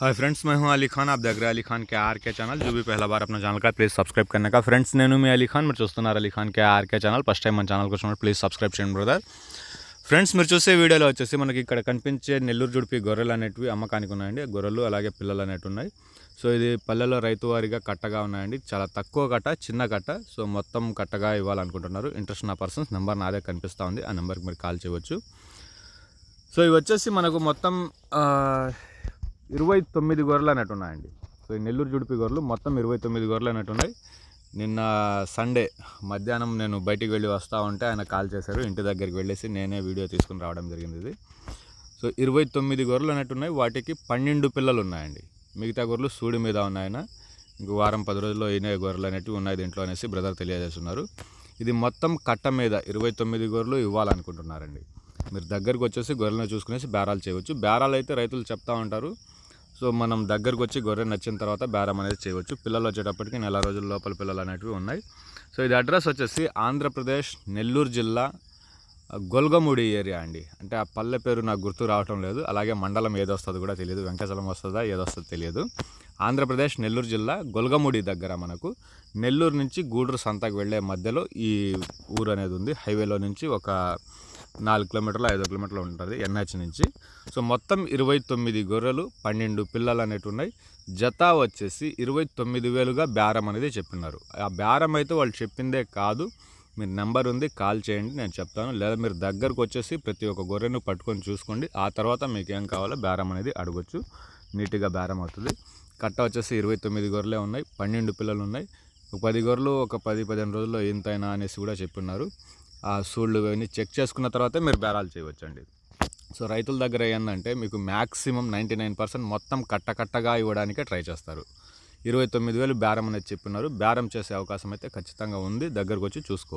hi friends मैं हूं అలీ ఖాన్ आप దగ్గర रहे हैं अली खान के आर के चैनल जो भी पहला बार अपना चैनल का प्लीज़ सब्सक्राइब करने అలీ ఖాన్ మీరు చూస్తున్నారు Ali Khan K RK channel first time మన ఛానల్కి వచ్చినప్పుడు ప్లీజ్ సబ్స్క్రైబ్ చేయండి బ్రదర్ ఫ్రెండ్స్ మీరు చూసే వీడియోలో వచ్చేసి మనకి ఇక్కడ కనిపించే నెల్లూరు జుడిపి గొర్రెలు అనేవి అమ్మకానికి ఉన్నాయండి గొర్రెలు అలాగే పిల్లలు అనేవి ఉన్నాయి సో ఇది పల్లెల్లో రైతువారిగా కట్టగా ఉన్నాయండి చాలా తక్కువ కట్ట చిన్న కట్ట సో మొత్తం కట్టగా ఇవ్వాలనుకుంటున్నారు ఇంట్రెస్ట్ నా పర్సన్స్ నెంబర్ నాదే కనిపిస్తూ ఉంది ఆ నెంబర్కి మీరు కాల్ చేయవచ్చు సో ఇవి వచ్చేసి మనకు మొత్తం ఇరవై తొమ్మిది గొర్రెలు అన్నట్టు ఉన్నాయండి సో ఈ నెల్లూరు జుడిపి గొర్రెలు మొత్తం ఇరవై తొమ్మిది గొర్రెలు అన్నట్టు ఉన్నాయి నిన్న సండే మధ్యాహ్నం నేను బయటికి వెళ్ళి వస్తూ ఉంటే ఆయన కాల్ చేశారు ఇంటి దగ్గరికి వెళ్ళేసి నేనే వీడియో తీసుకుని రావడం జరిగింది ఇది సో ఇరవై తొమ్మిది గొర్రెలు అన్నట్టు ఉన్నాయి వాటికి పన్నెండు పిల్లలు ఉన్నాయండి మిగతా గొర్రెలు సూడి మీద ఉన్నాయన ఇంక వారం పది రోజుల్లో అయిన గొర్రెలు అనేటివి ఉన్నాయి దీంట్లో అనేసి బ్రదర్ తెలియజేస్తున్నారు ఇది మొత్తం కట్ట మీద ఇరవై తొమ్మిది గొర్రెలు ఇవ్వాలనుకుంటున్నారండి మీరు దగ్గరకు వచ్చేసి గొర్రెలను చూసుకునేసి బేరాలు చేయవచ్చు బేరాలు అయితే రైతులు చెప్తా ఉంటారు సో మనం దగ్గరకు వచ్చి గొర్రె నచ్చిన తర్వాత బేరం అనేది చేయవచ్చు పిల్లలు వచ్చేటప్పటికి నెల రోజుల లోపల పిల్లలు అనేటివి ఉన్నాయి సో ఇది అడ్రస్ వచ్చేసి ఆంధ్రప్రదేశ్ నెల్లూరు జిల్లా గొల్గముడి ఏరియా అండి అంటే ఆ పల్లె పేరు నాకు గుర్తు రావటం లేదు అలాగే మండలం ఏదొస్తుందో కూడా తెలియదు వెంకటలం వస్తుందా ఏదొస్తుందో తెలియదు ఆంధ్రప్రదేశ్ నెల్లూరు జిల్లా గొల్గముడి దగ్గర మనకు నెల్లూరు నుంచి గూడూరు సంతకు వెళ్ళే మధ్యలో ఈ ఊరు అనేది ఉంది హైవేలో నుంచి ఒక నాలుగు కిలోమీటర్లు ఐదు కిలోమీటర్లు ఉంటుంది ఎన్హెచ్ నుంచి సో మొత్తం ఇరవై తొమ్మిది గొర్రెలు పన్నెండు పిల్లలు అనేటివి ఉన్నాయి జత వచ్చేసి ఇరవై తొమ్మిది వేలుగా బేరం అనేది చెప్పినారు ఆ బేరం అయితే వాళ్ళు చెప్పిందే కాదు మీరు నెంబర్ ఉంది కాల్ చేయండి నేను చెప్తాను లేదా మీరు దగ్గరకు వచ్చేసి ప్రతి ఒక్క గొర్రెను పట్టుకొని చూసుకోండి ఆ తర్వాత మీకు ఏం కావాలో బేరం అనేది అడగచ్చు నీట్గా బేరం అవుతుంది కట్ట వచ్చేసి ఇరవై తొమ్మిది గొర్రెలే ఉన్నాయి పన్నెండు పిల్లలు ఉన్నాయి పది గొర్రెలు ఒక పది పదిహేను రోజుల్లో ఎంతైనా అనేసి కూడా చెప్పిన్నారు సూళ్ళు ఇవన్నీ చెక్ చేసుకున్న తర్వాత మీరు బేరాలు చేయవచ్చండి సో రైతుల దగ్గర ఏంటంటే మీకు మ్యాక్సిమం నైంటీ నైన్ పర్సెంట్ మొత్తం కట్టకట్టగా ఇవ్వడానికే ట్రై చేస్తారు ఇరవై తొమ్మిది వేలు బేరం అనేది చెప్పినారు బేరం చేసే అవకాశం అయితే ఖచ్చితంగా ఉంది దగ్గరకు వచ్చి చూసుకోవచ్చు